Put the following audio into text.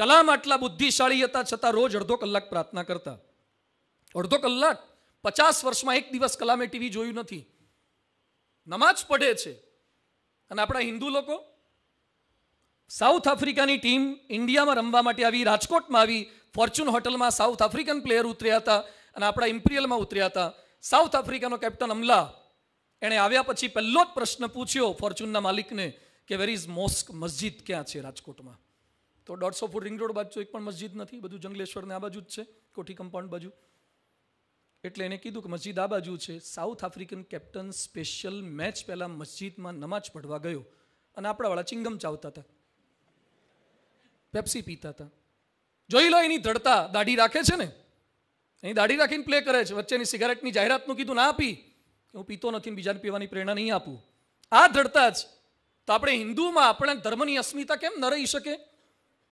કલામ આટલા બુદ્ધિશાળી હતા છતાં રોજ અડધો કલાક પ્રાર્થના કરતા અડધો કલાક પચાસ વર્ષમાં એક દિવસ કલામે ટીવી જોયું નથી નમાજ પઢે છે અને આપણા હિન્દુ લોકો સાઉથ આફ્રિકાની ટીમ ઇન્ડિયામાં રમવા માટે આવી રાજકોટમાં આવી ફોર્ચ્યુન હોટલમાં સાઉથ આફ્રિકન પ્લેયર ઉતર્યા હતા અને આપણા ઇમ્પિરિયલમાં ઉતર્યા હતા સાઉથ આફ્રિકાનો કેપ્ટન અમલા એણે આવ્યા પછી પહેલો જ પ્રશ્ન પૂછ્યો ફોર્ચ્યુનના માલિકને કે વેર ઇઝ મોસ્ક મસ્જિદ ક્યાં છે રાજકોટમાં તો દોઢસો ફૂટ રિંગ રોડ બાજુ એક પણ મસ્જિદ નથી બધું જંગલેશ્વરને આ બાજુ જ છે કોઠી કમ્પાઉન્ડ બાજુ એટલે એને કીધું કે મસ્જિદ આ બાજુ છે South African captain special match પહેલાં મસ્જિદમાં નમાજ પઢવા ગયો અને આપણાવાળા ચિંગમ ચાવતા હતા પેપ્સી પીતા હતા જોઈ લો એની ધડતા દાઢી રાખે છે ને એની દાઢી રાખીને પ્લે કરે છે વચ્ચેની સિગારેટની જાહેરાતનું કીધું ના આપી હું પીતો નથી બીજાને પીવાની પ્રેરણા નહીં આપું આ ધડતા જ તો આપણે હિન્દુમાં આપણા ધર્મની અસ્મિતા કેમ ન રહી શકે